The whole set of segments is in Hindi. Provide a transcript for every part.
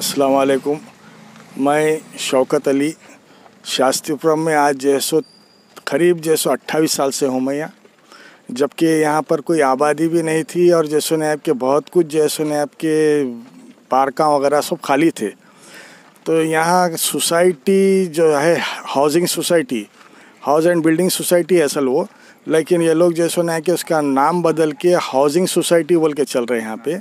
वालेकुम मैं शौकत अली शास्त्रीपुरम में आज जैसो करीब जैसो अट्ठाईस साल से हूँ मैं यहाँ जबकि यहाँ पर कोई आबादी भी नहीं थी और जैसो नैब के बहुत कुछ जैसो नैब के पार्क वगैरह सब खाली थे तो यहाँ सोसाइटी जो है housing society house and building society है असल वो लेकिन ये लोग जैसो नैब के उसका नाम बदल के हाउसिंग सोसाइटी बोल के चल रहे हैं यहाँ पे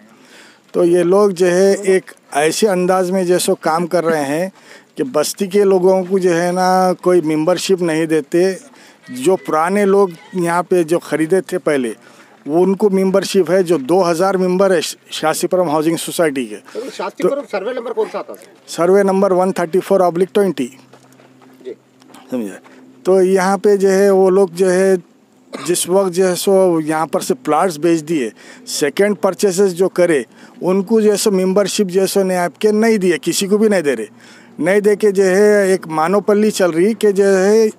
तो ये लोग जो है एक ऐसे अंदाज में जैसो काम कर रहे हैं कि बस्ती के लोगों को जो है ना कोई मेंबरशिप नहीं देते जो पुराने लोग यहाँ पे जो ख़रीदे थे पहले वो उनको मेंबरशिप है जो 2000 मेम्बर है शासीपुरम हाउसिंग सोसाइटी के तो, सर्वे नंबर कौन सा था survey number 134 thirty four oblique twenty समझे तो यहाँ पे जो है वो लोग जो है जिस वक्त जो है सो यहाँ पर से प्लाट्स बेच दिए सेकेंड परचेसेस जो करे उनको जो है सो मेम्बरशिप जो है सो ने आपके नहीं दिए किसी को भी नहीं दे रहे नहीं दे के जो है एक मानोपल्ली चल रही कि जो है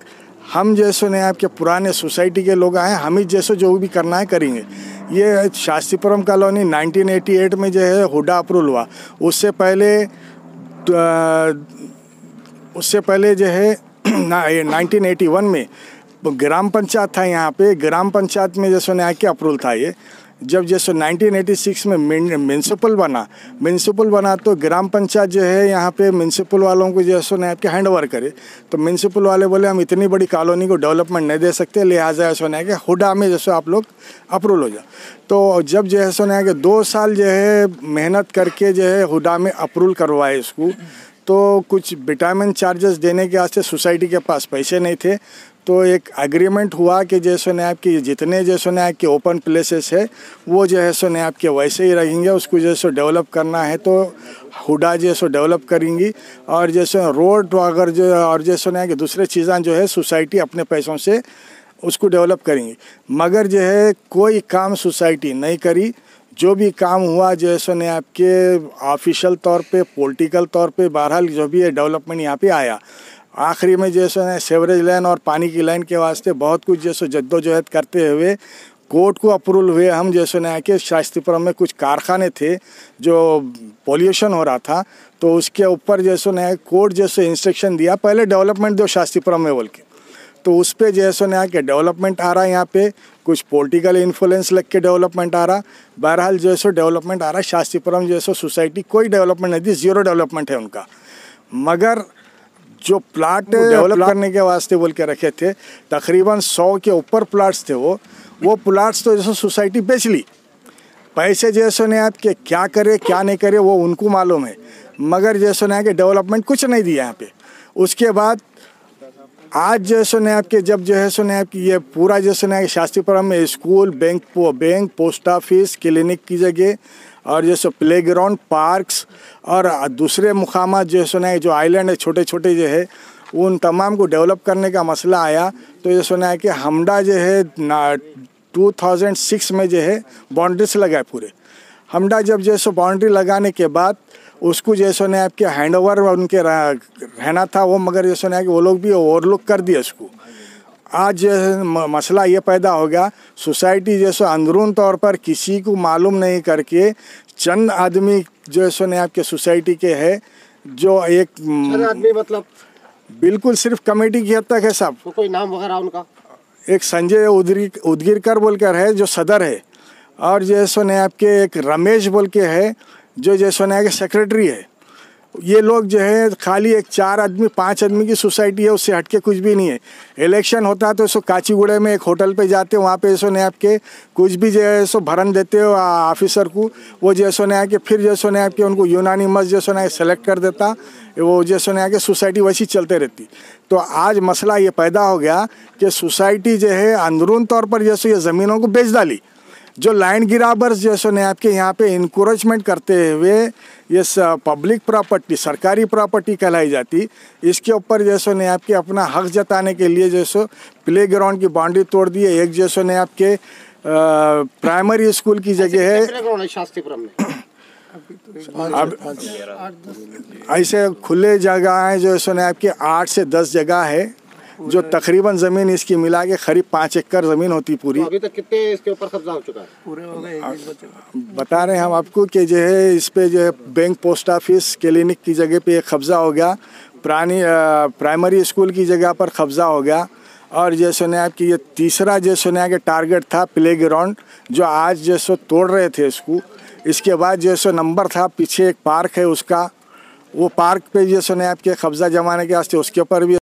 हम जैसे ने आपके पुराने सोसाइटी के लोग आए हम ही जैसे जो भी करना है करेंगे ये शास्त्रीपुरम कॉलोनी 1988 में जो है हुडा अप्रूवल हुआ उससे पहले उससे पहले जो है ना 1981 में तो ग्राम पंचायत था यहाँ पे ग्राम पंचायत में जैसे न्याय के अप्रूवल था ये जब जैसे 1986 में म्यूनसिपल बना म्यूनसिपल बना तो ग्राम पंचायत जो है यहाँ पे म्यूनसिपल वालों को जो है नायब के हैंड ओवर करे तो म्यूनसिपल वाले बोले हम इतनी बड़ी कॉलोनी को डेवलपमेंट नहीं दे सकते लिहाजा ऐसा है के हुडा में जैसे आप लोग अप्रूवल हो जाए तो जब जो है सो नायब के दो साल जो है मेहनत करके जो है हुडा में अप्रूवल करवाए इसको तो कुछ विटामिन चार्जेस देने के वास्ते सोसाइटी के पास पैसे नहीं थे तो एक एग्रीमेंट हुआ कि जैसो नैब की जितने जैसो नैब के ओपन प्लेसेस है वो जो है सो नैब के वैसे ही रहेंगे उसको जैसो डेवलप करना है तो हुडा जैसो डेवलप करेंगी और जैसे रोड अगर जो और जैसो नैब की दूसरे चीज़ें जो है सोसाइटी अपने पैसों से उसको डेवलप करेंगी मगर जो है कोई काम सोसाइटी नहीं करी जो भी काम हुआ जैसे ने आपके ऑफिशियल तौर पे पॉलिटिकल तौर पे बहरहाल जो भी है डेवलपमेंट यहाँ पे आया आखिरी में जैसे ने सेवरेज लाइन और पानी की लाइन के वास्ते बहुत कुछ जैसे जद्दोजहद करते हुए कोर्ट को अप्रूवल हुए हम जैसे ने आके शास्त्रीपुरम में कुछ कारखाने थे जो पॉल्यूशन हो रहा था तो उसके ऊपर जैसे ने कोर्ट जैसे इंस्ट्रक्शन दिया पहले डेवलपमेंट दो शास्त्रीपुरम में बोल के तो उस पर जो है सो यहाँ के डेवलपमेंट आ रहा है यहाँ पे कुछ पॉलिटिकल इन्फ्लुएंस लग के डेवलपमेंट आ रहा बहरहाल जो है सो डेवलपमेंट आ रहा है शास्त्रीपुरम जो है सो सोसाइटी कोई डेवलपमेंट नहीं थी जीरो डेवलपमेंट है उनका मगर जो प्लाट डेवलप करने के वास्ते बोल के रखे थे तकरीबन सौ के ऊपर प्लाट्स थे वो वो प्लाट्स तो जैसे सोसाइटी बेच ली पैसे जैसे ने आपके क्या करे क्या नहीं करे वो उनको मालूम है मगर जैसे ने यहाँ डेवलपमेंट कुछ नहीं दिया यहाँ पे उसके बाद आज जो है सुने आपके जब जो है सुने आपकी ये पूरा जो है शास्त्री शास्त्रीपुरा में school bank bank post office clinic की जगह और जैसे प्ले ग्राउंड पार्क्स और दूसरे मुकाम जो है सुना है जो आइलैंड है छोटे छोटे जो है उन तमाम को डेवलप करने का मसला आया तो ये सुना है कि हमडा जो है ना 2006 में जो है बाउंड्रीस लगाए पूरे हमडा जब जो है सो बाउंड्री लगाने के बाद उसको जैसो ने आपके हैंड ओवर उनके रहना था वो मगर जैसो ने वो लोग भी ओवरलुक कर दिए उसको आज मसला ये पैदा हो गया सोसाइटी जैसो अंदरून तौर पर किसी को मालूम नहीं करके चंद आदमी जो सो ने आपके सोसाइटी के है जो एक आदमी मतलब बिल्कुल सिर्फ कमेटी की हद तक है सब तो कोई नाम वगैरह उनका एक संजय उदगिर उदगिरकर बोलकर है जो सदर है और जो सो ने आपके एक रमेश बोल के है जो जयसवा के सेक्रेटरी है ये लोग जो है खाली एक चार आदमी पांच आदमी की सोसाइटी है उससे हटके कुछ भी नहीं है इलेक्शन होता है तो सो काचीगुड़े में एक होटल पे जाते वहाँ पे जैसो नया के कुछ भी जो है सो भरन देते हो ऑफिसर को वो जैसो नया के फिर जैसो नया के उनको यूनानी मस जैसो नया सेलेक्ट कर देता वो जैसो नया के सोसाइटी वैसी चलते रहती तो आज मसला ये पैदा हो गया कि सोसाइटी जो है अंदरून तौर पर जैसे ये ज़मीनों को बेच डाली जो लैंड गिराबर्स जैसे ने आपके यहाँ पे इंक्रोचमेंट करते हुए ये पब्लिक प्रॉपर्टी सरकारी प्रॉपर्टी कहलाई जाती इसके ऊपर जैसो ने आपके अपना हक जताने के लिए सो प्ले ग्राउंड की बाउंड्री तोड़ दी है एक जैसो ने आपके प्राइमरी स्कूल की जगह है शास्त्रीपुरम अब ऐसे खुले जगह हैं जो सुने आपके आठ से दस जगह है जो तकरीबन ज़मीन इसकी मिला के करीब पाँच एकड़ ज़मीन होती पूरी तो अभी तक कितने इसके ऊपर कब्जा हो चुका है पूरे हो गए बता रहे हैं हम आपको कि जो है इस पे जो है बैंक पोस्ट ऑफिस क्लिनिक की जगह पे एक कब्ज़ा हो गया प्राणी प्राइमरी स्कूल की जगह पर कब्ज़ा हो गया और जय सोनिया की ये तीसरा जय सुने के टारगेट था प्ले ग्राउंड जो आज जय सो तोड़ रहे थे इसको इसके बाद जो सो नंबर था पीछे एक पार्क है उसका वो पार्क पे जैसे सुने आपके कब्जा जमाने के वास्ते उसके ऊपर भी